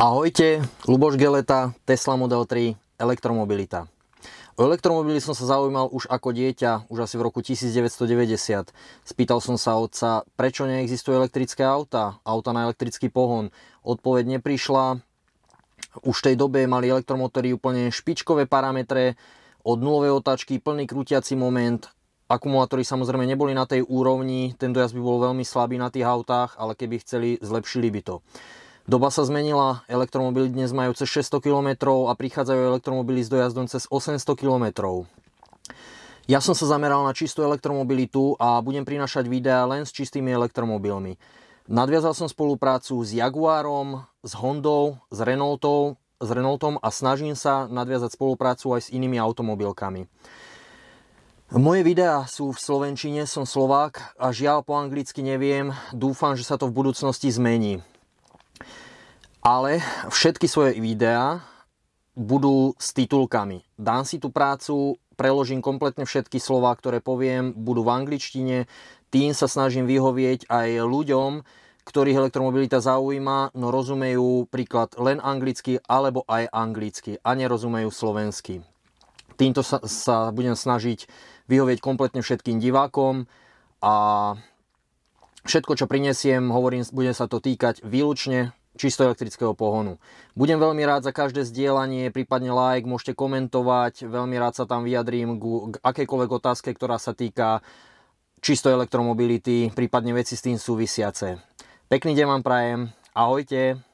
Ahojte, Luboš Geleta, Tesla Model 3, elektromobilita. O elektromobili som sa zaujímal už ako dieťa, už asi v roku 1990. Spýtal som sa otca, prečo neexistujú elektrické auta, auta na elektrický pohon. Odpoveď neprišla. Už v tej dobe mali elektromotory úplne špičkové parametre, od nulovej otáčky, plný krútiaci moment, akumulátory samozrejme neboli na tej úrovni, ten dojazd by bol veľmi slabý na tých autách, ale keby chceli, zlepšili by to. Doba sa zmenila, elektromobily dnes majú cez 600 km a prichádzajú elektromobily s dojazdom cez 800 km. Ja som sa zameral na čistú elektromobilitu a budem prinašať videá len s čistými elektromobilmi. Nadviazal som spoluprácu s Jaguarom, s Hondou, s Renaultou, s Renaultom a snažím sa nadviazať spoluprácu aj s inými automobilkami. Moje videá sú v Slovenčine, som Slovák a žiaľ po anglicky neviem, dúfam, že sa to v budúcnosti zmení ale všetky svoje videá budú s titulkami. Dám si tú prácu, preložím kompletne všetky slova, ktoré poviem, budú v angličtine, tým sa snažím vyhovieť aj ľuďom, ktorých elektromobilita zaujíma, no rozumejú príklad len anglicky alebo aj anglicky a nerozumejú slovensky. Týmto sa, sa budem snažiť vyhovieť kompletne všetkým divákom a všetko, čo prinesiem, hovorím, bude sa to týkať výlučne čisto elektrického pohonu. Budem veľmi rád za každé zdieľanie, prípadne like, môžete komentovať, veľmi rád sa tam vyjadrím k akejkoľvek otázke, ktorá sa týka čisto elektromobility, prípadne veci s tým súvisiace. Pekný deň vám prajem, ahojte!